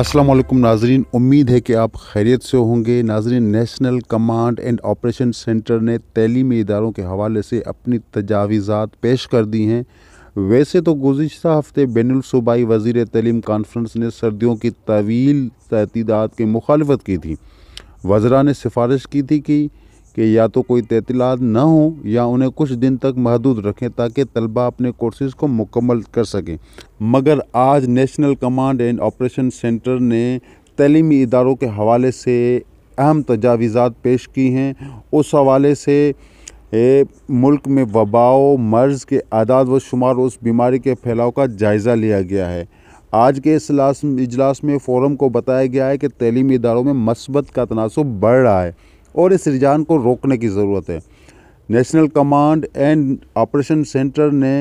अस्सलाम वालेकुम नाजरीन उम्मीद है कि आप खैरियत से होंगे नाजरीन national command and operation centre ने तलीमी इदारों के हवाले से अपनी तजावीज़ात पेश कर दी हैं वैसे तो गुज्त हफ्ते बैन सूबाई वजीर तलीम कॉन्फ्रेंस ने सर्दियों की तवील तहतीदात की मुखालफत की थी वजरा ने सिफारिश की थी कि कि या तो कोई तहतीलात न हो या उन्हें कुछ दिन तक महदूद रखें ताकि तलबा अपने कोर्सेज़ को मुकम्मल कर सकें मगर आज national command and operation centre ने तलीमी इदारों के हवाले से अहम तजावीज़ा पेश की हैं उस हवाले से ए, मुल्क में वबाओ मर्ज़ के आदाद व शुमार उस बीमारी के फैलाव का जायज़ा लिया गया है आज के इस इजलास में फोरम को बताया गया है कि तलीमी इदारों में मस्बत का तनासब बढ़ रहा है और इस रुझान को रोकने की ज़रूरत है national command and operation centre ने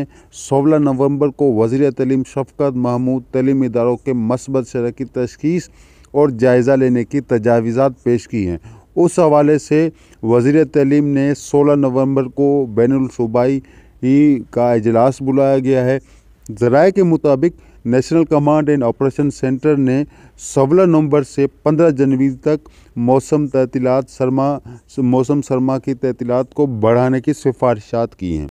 16 नवंबर को वजीर तलीम शफकत महमूद तलीम इदारों के मसबत शरह की तशखीस और जायज़ा लेने की तजावीज़ा पेश की हैं उस हवाले से वजीर तलीम ने 16 नवंबर को बैनसूबाई का अजलास बुलाया गया है ज़राए के मुताबिक national command and operation centre ने सोलह नवंबर से 15 जनवरी तक मौसम तहतीलात शर्मा मौसम शर्मा की तहतीलात को बढ़ाने की सिफारिशात की हैं